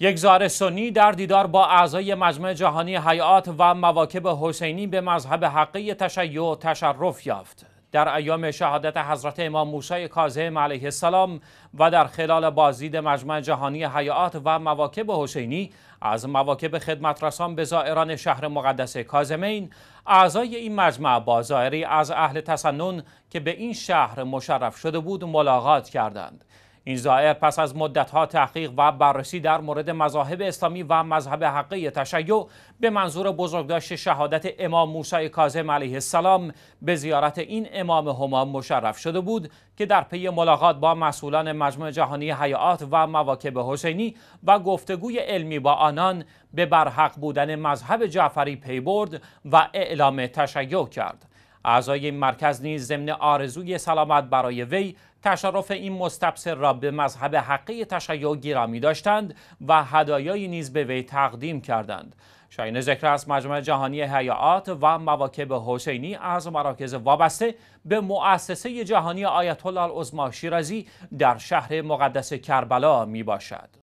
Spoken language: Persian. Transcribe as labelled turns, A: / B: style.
A: یک زار سنی در دیدار با اعضای مجمع جهانی حیات و مواکب حسینی به مذهب حقی تشیع تشرف یافت. در ایام شهادت حضرت امام موسی کاظم علیه السلام و در خلال بازدید مجمع جهانی حیات و مواکب حسینی از مواکب خدمت رسان به زائران شهر مقدس کازمین اعضای این مجمع با زائری از اهل تسنن که به این شهر مشرف شده بود ملاقات کردند این زائر پس از مدتها تحقیق و بررسی در مورد مذاهب اسلامی و مذهب حقه تشیع به منظور بزرگداشت شهادت امام موسی کاظم علیه السلام به زیارت این امام هما مشرف شده بود که در پی ملاقات با مسئولان مجموع جهانی حیات و مواکب حسینی و گفتگوی علمی با آنان به برحق بودن مذهب جعفری پی برد و اعلام تشیع کرد اعضای مرکز نیز ضمن آرزوی سلامت برای وی تشرف این مستبصر را به مذهب حقی تشیع گرامی داشتند و هدایایی نیز به وی تقدیم کردند شاین ذکر از مجمع جهانی حیات و مواکب حسینی از مراکز وابسته به مؤسسه جهانی آیت الله العظما شیرازی در شهر مقدس کربلا می باشد.